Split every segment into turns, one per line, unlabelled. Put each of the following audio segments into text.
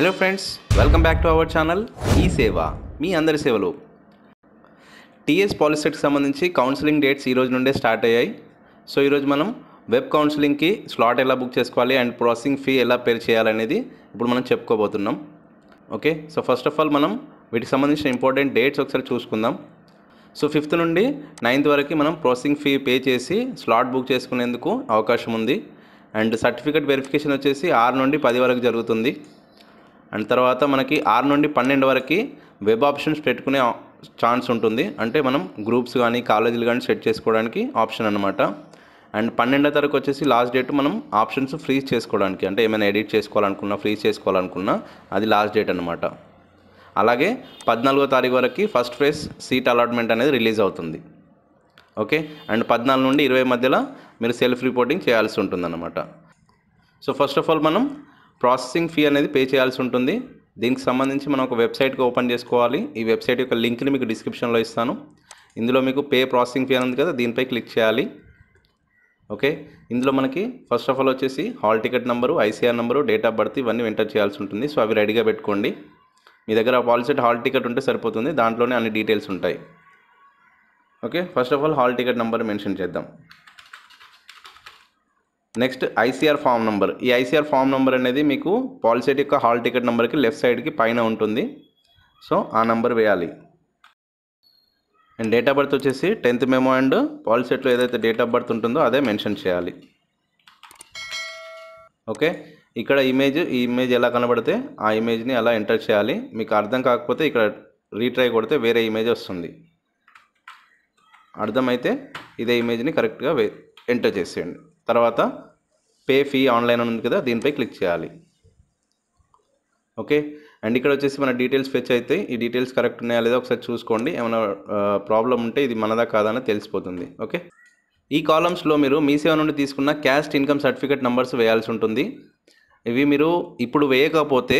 hello friends welcome back to our channel ఈ సేవ మీ అందరి సేవలు టీఎస్ పాలసీకి సంబంధించి కౌన్సిలింగ్ డేట్స్ ఈరోజు నుండే స్టార్ట్ అయ్యాయి సో ఈరోజు మనం వెబ్ కౌన్సిలింగ్కి స్లాట్ ఎలా బుక్ చేసుకోవాలి అండ్ ప్రాసెసింగ్ ఫీ ఎలా పే చేయాలనేది ఇప్పుడు మనం చెప్పుకోబోతున్నాం okay so first of all మనం వీటికి సంబంధించిన ఇంపార్టెంట్ డేట్స్ ఒకసారి చూసుకుందాం సో ఫిఫ్త్ నుండి నైన్త్ వరకు మనం ప్రాసెసింగ్ ఫీ పే చేసి స్లాట్ బుక్ చేసుకునేందుకు అవకాశం ఉంది అండ్ సర్టిఫికేట్ వెరిఫికేషన్ వచ్చేసి ఆరు నుండి పది వరకు జరుగుతుంది అండ్ తర్వాత మనకి ఆరు నుండి పన్నెండు వరకు వెబ్ ఆప్షన్స్ పెట్టుకునే ఛాన్స్ ఉంటుంది అంటే మనం గ్రూప్స్ కానీ కాలేజీలు కానీ సెట్ చేసుకోవడానికి ఆప్షన్ అనమాట అండ్ పన్నెండో తరగతి వచ్చేసి లాస్ట్ డేట్ మనం ఆప్షన్స్ ఫ్రీజ్ చేసుకోవడానికి అంటే ఏమైనా ఎడిట్ చేసుకోవాలనుకున్నా ఫ్రీజ్ చేసుకోవాలనుకున్నా అది లాస్ట్ డేట్ అనమాట అలాగే పద్నాలుగో తారీఖు వరకు ఫస్ట్ ఫేజ్ సీట్ అలాట్మెంట్ అనేది రిలీజ్ అవుతుంది ఓకే అండ్ పద్నాలుగు నుండి ఇరవై మధ్యలో మీరు సెల్ఫ్ రిపోర్టింగ్ చేయాల్సి అనమాట సో ఫస్ట్ ఆఫ్ ఆల్ మనం ప్రాసెసింగ్ ఫీ అనేది పే చేయాల్సి ఉంటుంది దీనికి సంబంధించి మనం ఒక వెబ్సైట్కి ఓపెన్ చేసుకోవాలి ఈ వెబ్సైట్ యొక్క లింక్ని మీకు డిస్క్రిప్షన్లో ఇస్తాను ఇందులో మీకు పే ప్రాసెసింగ్ ఫీ అనేది కదా దీనిపై క్లిక్ చేయాలి ఓకే ఇందులో మనకి ఫస్ట్ ఆఫ్ ఆల్ వచ్చేసి hall ticket number ICR number date of birth ఇవన్నీ ఎంటర్ చేయాల్సి ఉంటుంది సో అవి రెడీగా పెట్టుకోండి మీ దగ్గర పాలసీ హాల్ టికెట్ ఉంటే సరిపోతుంది దాంట్లోనే అన్ని డీటెయిల్స్ ఉంటాయి okay first of all hall ticket number mention చేద్దాం నెక్స్ట్ ఐసీఆర్ ఫామ్ నెంబర్ ఈ ఐసీఆర్ ఫామ్ నెంబర్ అనేది మీకు పాలసీ యొక్క హాల్ టికెట్ నెంబర్కి లెఫ్ట్ సైడ్కి పైన ఉంటుంది సో ఆ నెంబర్ వేయాలి అండ్ డేట్ ఆఫ్ బర్త్ వచ్చేసి టెన్త్ మెమో అండ్ పాలసీట్లో ఏదైతే డేట్ ఆఫ్ బర్త్ ఉంటుందో అదే మెన్షన్ చేయాలి ఓకే ఇక్కడ ఇమేజ్ ఈ ఇమేజ్ ఎలా కనబడితే ఆ ఇమేజ్ని అలా ఎంటర్ చేయాలి మీకు అర్థం కాకపోతే ఇక్కడ రీట్రై కొడితే వేరే ఇమేజ్ వస్తుంది అర్థమైతే ఇదే ఇమేజ్ని కరెక్ట్గా ఎంటర్ చేసేయండి తర్వాత పే ఫీ ఆన్లైన్ ఉంది కదా దీనిపై క్లిక్ చేయాలి ఓకే అండ్ ఇక్కడ వచ్చేసి మన డీటెయిల్స్ ఫెచ్ అయితే ఈ డీటెయిల్స్ కరెక్ట్ ఉన్నాయా లేదా ఒకసారి చూసుకోండి ఏమైనా ప్రాబ్లం ఉంటే ఇది మనదా కాదని తెలిసిపోతుంది ఓకే ఈ కాలమ్స్లో మీరు మీ సేవ నుండి తీసుకున్న క్యాస్ట్ ఇన్కమ్ సర్టిఫికేట్ నెంబర్స్ వేయాల్సి ఉంటుంది ఇవి మీరు ఇప్పుడు వేయకపోతే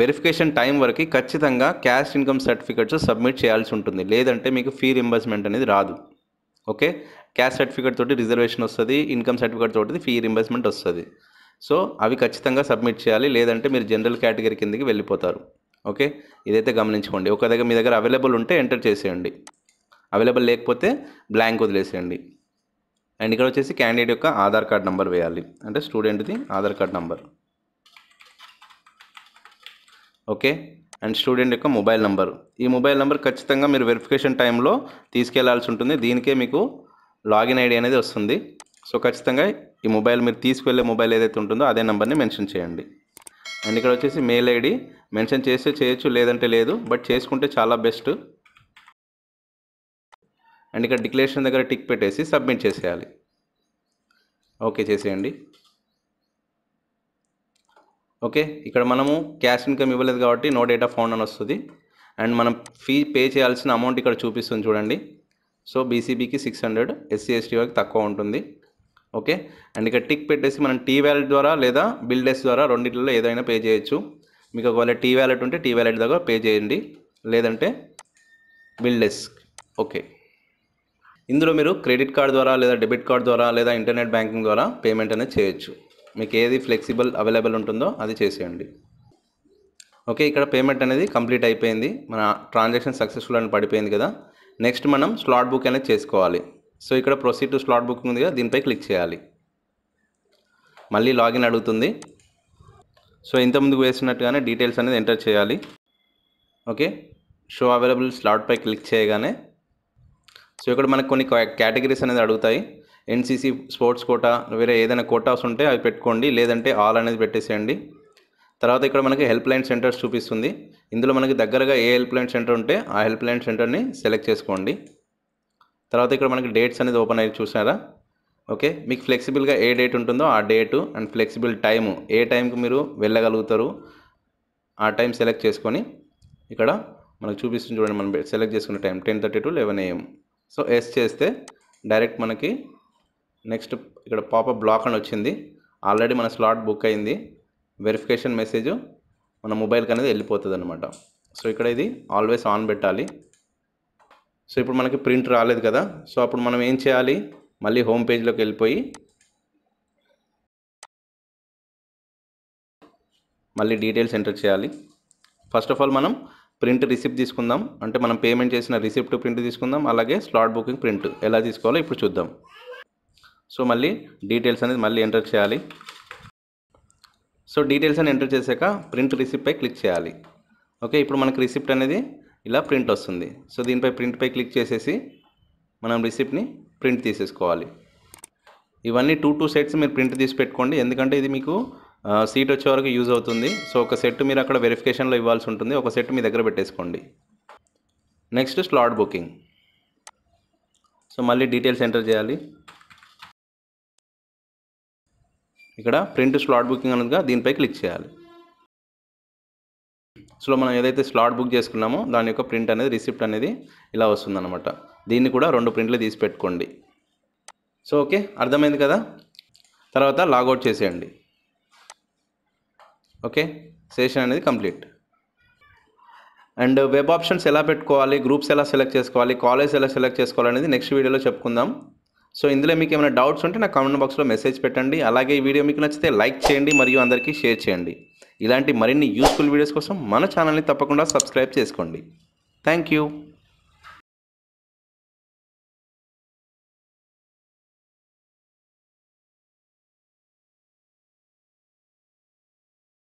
వెరిఫికేషన్ టైం వరకు ఖచ్చితంగా క్యాస్ట్ ఇన్కమ్ సర్టిఫికేట్స్ సబ్మిట్ చేయాల్సి ఉంటుంది లేదంటే మీకు ఫీ రింబర్స్మెంట్ అనేది రాదు ఓకే క్యాస్ట్ సర్టిఫికేట్ తోటి రిజర్వేషన్ వస్తుంది ఇన్కమ్ సర్టిఫికేట్ తోటి ఫీ రింబర్స్మెంట్ వస్తుంది సో అవి ఖచ్చితంగా సబ్మిట్ చేయాలి లేదంటే మీరు జనరల్ కేటగిరీ కిందకి వెళ్ళిపోతారు ఓకే ఇదైతే గమనించుకోండి ఒక దగ్గర మీ దగ్గర అవైలబుల్ ఉంటే ఎంటర్ చేసేయండి అవైలబుల్ లేకపోతే బ్లాంక్ వదిలేసేయండి అండ్ ఇక్కడ వచ్చేసి క్యాండిడేట్ యొక్క ఆధార్ కార్డ్ నెంబర్ వేయాలి అంటే స్టూడెంట్ది Aadhaar card number okay and student యొక్క మొబైల్ నెంబర్ ఈ మొబైల్ నెంబర్ ఖచ్చితంగా మీరు వెరిఫికేషన్ టైంలో తీసుకెళ్లాల్సి ఉంటుంది దీనికే మీకు లాగిన్ ఐడి అనేది వస్తుంది సో ఖచ్చితంగా ఈ మొబైల్ మీరు తీసుకువెళ్ళే మొబైల్ ఏదైతే ఉంటుందో అదే నెంబర్ని మెన్షన్ చేయండి అండ్ ఇక్కడ వచ్చేసి మెయిల్ ఐడి మెన్షన్ చేస్తే చేయొచ్చు లేదంటే లేదు బట్ చేసుకుంటే చాలా బెస్ట్ అండ్ ఇక్కడ డిక్లరేషన్ దగ్గర టిక్ పెట్టేసి సబ్మిట్ చేసేయాలి ఓకే చేసేయండి ఓకే ఇక్కడ మనము క్యాష్ ఇన్కమ్ ఇవ్వలేదు కాబట్టి నో డేటా ఫౌండ్ అని వస్తుంది అండ్ మనం ఫీ పే చేయాల్సిన అమౌంట్ ఇక్కడ చూపిస్తుంది చూడండి సో బీసీబీకి సిక్స్ హండ్రెడ్ ఎస్సీ ఎస్టీ వరకు తక్కువ ఉంటుంది ఓకే అండ్ ఇక టిక్ పెట్టేసి మనం టీ వ్యాలెట్ ద్వారా లేదా బిల్డెస్ ద్వారా రెండింటిలో ఏదైనా పే చేయొచ్చు మీకు ఒకవేళ టీ వ్యాలెట్ ఉంటే టీ వ్యాలెట్ దగ్గర పే చేయండి లేదంటే బిల్డెస్ ఓకే ఇందులో మీరు క్రెడిట్ కార్డ్ ద్వారా లేదా డెబిట్ కార్డ్ ద్వారా లేదా ఇంటర్నెట్ బ్యాంకింగ్ ద్వారా పేమెంట్ అనేది చేయొచ్చు మీకు ఏది ఫ్లెక్సిబుల్ అవైలబుల్ ఉంటుందో అది చేసేయండి ఓకే ఇక్కడ పేమెంట్ అనేది కంప్లీట్ అయిపోయింది మన ట్రాన్సాక్షన్ సక్సెస్ఫుల్ అని పడిపోయింది కదా నెక్స్ట్ మనం స్లాట్ బుక్ అనేది చేసుకోవాలి సో ఇక్కడ ప్రొసీడ్ టు స్లాట్ బుక్ ఉంది కదా దీనిపై క్లిక్ చేయాలి మళ్ళీ లాగిన్ అడుగుతుంది సో ఇంతకుముందుకు వేసినట్టుగానే డీటెయిల్స్ అనేది ఎంటర్ చేయాలి ఓకే షో అవైలబుల్ స్లాట్పై క్లిక్ చేయగానే సో ఇక్కడ మనకు కొన్ని కేటగిరీస్ అనేది అడుగుతాయి ఎన్సీసీ స్పోర్ట్స్ కోటా వేరే ఏదైనా కోటాస్ ఉంటే అవి పెట్టుకోండి లేదంటే ఆల్ అనేది పెట్టేసేయండి తర్వాత ఇక్కడ మనకి హెల్ప్ లైన్ సెంటర్స్ చూపిస్తుంది ఇందులో మనకి దగ్గరగా ఏ హెల్ప్ లైన్ సెంటర్ ఉంటే ఆ హెల్ప్ లైన్ సెంటర్ని సెలెక్ట్ చేసుకోండి తర్వాత ఇక్కడ మనకి డేట్స్ అనేది ఓపెన్ అయ్యి చూసారా ఓకే మీకు ఫ్లెక్సిబుల్గా ఏ డేట్ ఉంటుందో ఆ డేటు అండ్ ఫ్లెక్సిబుల్ టైము ఏ టైంకి మీరు వెళ్ళగలుగుతారు ఆ టైం సెలెక్ట్ చేసుకొని ఇక్కడ మనకు చూపిస్తుంది చూడండి మనం సెలెక్ట్ చేసుకున్న time ten thirty to eleven AM so yes చేస్తే డైరెక్ట్ మనకి నెక్స్ట్ ఇక్కడ పాప బ్లాక్ అని వచ్చింది ఆల్రెడీ మన స్లాట్ బుక్ అయింది వెరిఫికేషన్ మెసేజ్ మన మొబైల్కి అనేది వెళ్ళిపోతుంది అనమాట సో ఇక్కడ ఇది ఆల్వేస్ ఆన్ పెట్టాలి సో ఇప్పుడు మనకి ప్రింట్ రాలేదు కదా సో అప్పుడు మనం ఏం చేయాలి మళ్ళీ హోమ్ పేజ్లోకి వెళ్ళిపోయి మళ్ళీ డీటెయిల్స్ ఎంటర్ చేయాలి ఫస్ట్ ఆఫ్ ఆల్ మనం ప్రింట్ రిసిప్ట్ తీసుకుందాం అంటే మనం పేమెంట్ చేసిన రిసిప్ట్ ప్రింట్ తీసుకుందాం అలాగే స్లాట్ బుకింగ్ ప్రింట్ ఎలా తీసుకోవాలో ఇప్పుడు చూద్దాం సో మళ్ళీ డీటెయిల్స్ అనేది మళ్ళీ ఎంటర్ చేయాలి సో డీటెయిల్స్ అని ఎంటర్ చేశాక ప్రింట్ రిసిప్ట్పై క్లిక్ చేయాలి ఓకే ఇప్పుడు మనకు రిసిప్ట్ అనేది ఇలా ప్రింట్ వస్తుంది సో దీనిపై ప్రింట్పై క్లిక్ చేసేసి మనం రిసిప్ట్ని ప్రింట్ తీసేసుకోవాలి ఇవన్నీ టూ టూ సెట్స్ మీరు ప్రింట్ తీసి పెట్టుకోండి ఎందుకంటే ఇది మీకు సీట్ వచ్చే వరకు యూజ్ అవుతుంది సో ఒక సెట్ మీరు అక్కడ వెరిఫికేషన్లో ఇవ్వాల్సి ఉంటుంది ఒక సెట్ మీ దగ్గర పెట్టేసుకోండి నెక్స్ట్ స్లాట్ బుకింగ్ సో మళ్ళీ డీటెయిల్స్ ఎంటర్ చేయాలి ఇక్కడ ప్రింట్ స్లాట్ బుకింగ్ అనగా దీనిపై క్లిక్ చేయాలి సో మనం ఏదైతే స్లాట్ బుక్ చేసుకున్నామో దాని యొక్క ప్రింట్ అనేది రిసిప్ట్ అనేది ఇలా వస్తుందన్నమాట దీన్ని కూడా రెండు ప్రింట్లు తీసి పెట్టుకోండి సో ఓకే అర్థమైంది కదా తర్వాత లాగౌట్ చేసేయండి ఓకే సెషన్ అనేది కంప్లీట్ అండ్ వెబ్ ఆప్షన్స్ ఎలా పెట్టుకోవాలి గ్రూప్స్ ఎలా సెలెక్ట్ చేసుకోవాలి కాలేజ్ ఎలా సెలెక్ట్ చేసుకోవాలి అనేది నెక్స్ట్ వీడియోలో చెప్పుకుందాం సో ఇందులో మీకు ఏమైనా డౌట్స్ ఉంటే నా కామెంట్ బాక్స్లో మెసేజ్ పెట్టండి అలాగే ఈ వీడియో మీకు నచ్చితే లైక్ చేయండి మరియు అందరికీ షేర్ చేయండి ఇలాంటి మరిన్ని యూస్ఫుల్ వీడియోస్ కోసం మన ఛానల్ని తప్పకుండా సబ్స్క్రైబ్ చేసుకోండి థ్యాంక్ యూ